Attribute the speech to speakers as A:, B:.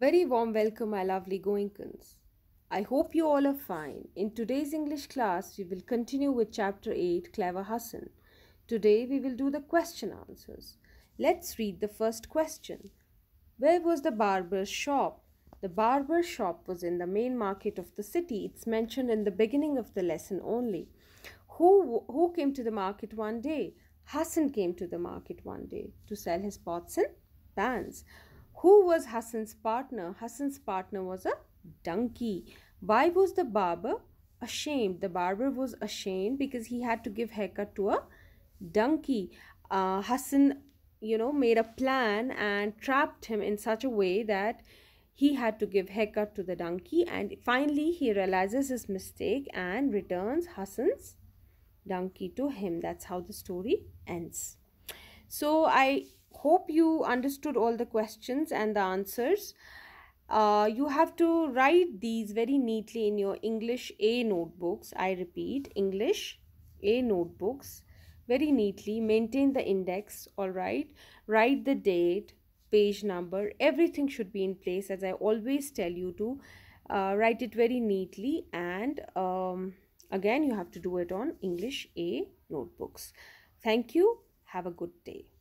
A: Very warm welcome, my lovely Goinkins. I hope you all are fine. In today's English class, we will continue with Chapter 8, Clever Hassan. Today, we will do the question answers. Let's read the first question. Where was the barber's shop? The barber's shop was in the main market of the city. It's mentioned in the beginning of the lesson only. Who, who came to the market one day? Hassan came to the market one day to sell his pots and pans. Who was Hassan's partner? Hassan's partner was a donkey. Why was the barber ashamed? The barber was ashamed because he had to give haircut to a donkey. Uh, Hassan, you know, made a plan and trapped him in such a way that he had to give haircut to the donkey and finally he realizes his mistake and returns Hassan's donkey to him. That's how the story ends. So I hope you understood all the questions and the answers uh, you have to write these very neatly in your English A notebooks. I repeat, English A notebooks. Very neatly. Maintain the index, alright. Write the date, page number. Everything should be in place as I always tell you to. Uh, write it very neatly and um, again you have to do it on English A notebooks. Thank you. Have a good day.